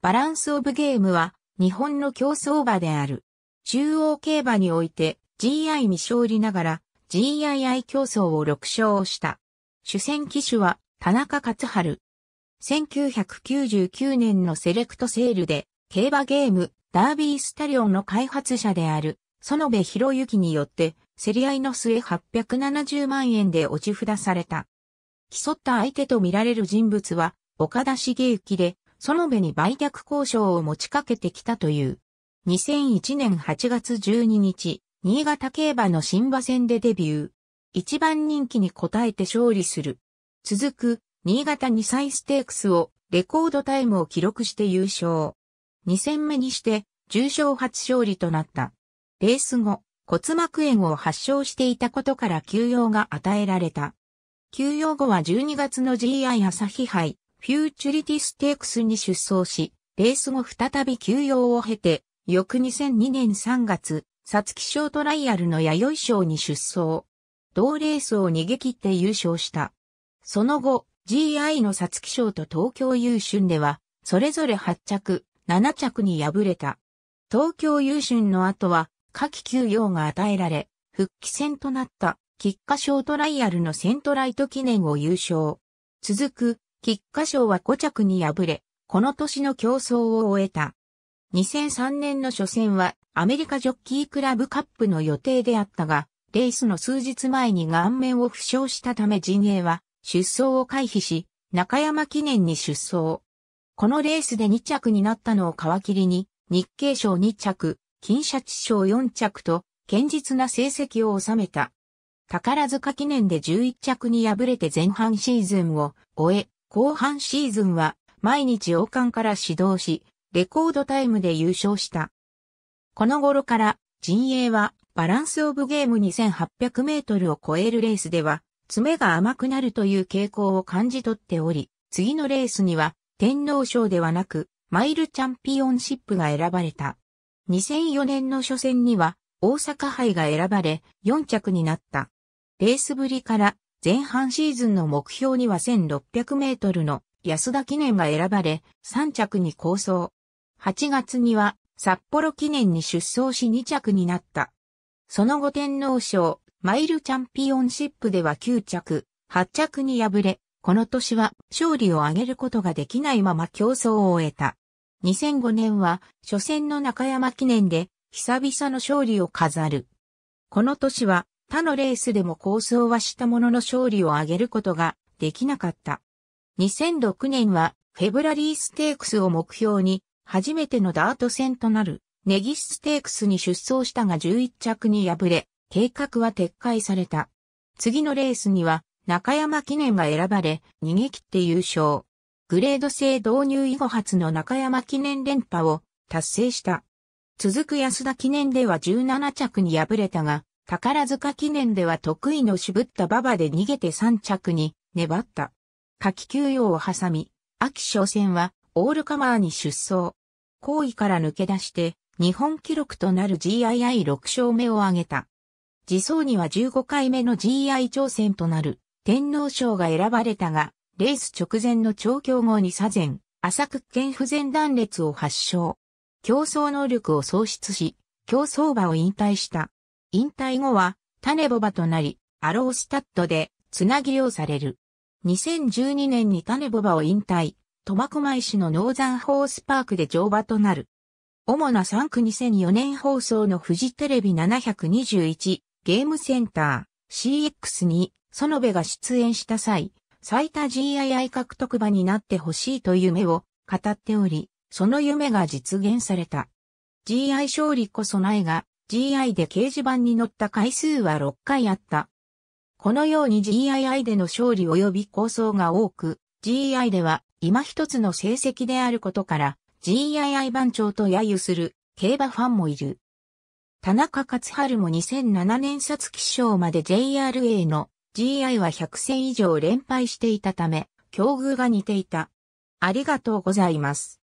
バランスオブゲームは日本の競争馬である。中央競馬において GI 未勝利ながら GII 競争を6勝した。主戦騎手は田中勝春。1999年のセレクトセールで競馬ゲームダービースタリオンの開発者である園部博之によって競り合いの末870万円で落ち札された。競った相手と見られる人物は岡田茂之で園部に売却交渉を持ちかけてきたという。2001年8月12日、新潟競馬の新馬戦でデビュー。一番人気に応えて勝利する。続く、新潟2歳ステークスをレコードタイムを記録して優勝。2戦目にして、重賞初勝利となった。レース後、骨膜炎を発症していたことから休養が与えられた。休養後は12月の GI 朝日杯、フューチュリティステークスに出走し、レース後再び休養を経て、翌2002年3月、サツキショートライアルの弥生賞に出走。同レースを逃げ切って優勝した。その後、GI のサツキ賞と東京優春では、それぞれ8着、7着に敗れた。東京優春の後は、夏季休養が与えられ、復帰戦となった、菊花ートライアルのセントライト記念を優勝。続く、菊花賞は5着に敗れ、この年の競争を終えた。2003年の初戦はアメリカジョッキークラブカップの予定であったが、レースの数日前に顔面を負傷したため陣営は出走を回避し、中山記念に出走。このレースで2着になったのを皮切りに、日経賞2着、金シャチ賞4着と、堅実な成績を収めた。宝塚記念で11着に敗れて前半シーズンを終え、後半シーズンは毎日王冠から指導し、レコードタイムで優勝した。この頃から陣営はバランスオブゲーム2800メートルを超えるレースでは、爪が甘くなるという傾向を感じ取っており、次のレースには天皇賞ではなく、マイルチャンピオンシップが選ばれた。2004年の初戦には大阪杯が選ばれ4着になった。レースぶりから前半シーズンの目標には1600メートルの安田記念が選ばれ、3着に構想。8月には札幌記念に出走し2着になった。その後天皇賞、マイルチャンピオンシップでは9着、8着に敗れ、この年は勝利を挙げることができないまま競争を終えた。2005年は初戦の中山記念で久々の勝利を飾る。この年は他のレースでも構想はしたものの勝利を挙げることができなかった。2006年はフェブラリーステークスを目標に初めてのダート戦となるネギスステークスに出走したが11着に敗れ、計画は撤回された。次のレースには中山記念が選ばれ逃げ切って優勝。グレード制導入以後初の中山記念連覇を達成した。続く安田記念では17着に敗れたが、宝塚記念では得意の渋った馬場で逃げて3着に粘った。夏季休養を挟み、秋商戦はオールカマーに出走。後位から抜け出して日本記録となる GII6 勝目を挙げた。自走には15回目の GI 挑戦となる天皇賞が選ばれたが、レース直前の調教後に左前、浅く県不全断裂を発症。競争能力を喪失し、競争馬を引退した。引退後は、タネボバとなり、アロースタッドで、つなぎをされる。2012年にタネボバを引退、苫小牧市のノーザンホースパークで乗馬となる。主な3区2004年放送のフジテレビ721ゲームセンター CX に園部が出演した際、最多 GII 獲得馬になってほしいという夢を語っており、その夢が実現された。GI 勝利こそないが、GI で掲示板に乗った回数は6回あった。このように GII での勝利及び構想が多く、GI では今一つの成績であることから、GII 番長と揶揄する競馬ファンもいる。田中勝春も2007年札記賞まで JRA の GI は100戦以上連敗していたため、境遇が似ていた。ありがとうございます。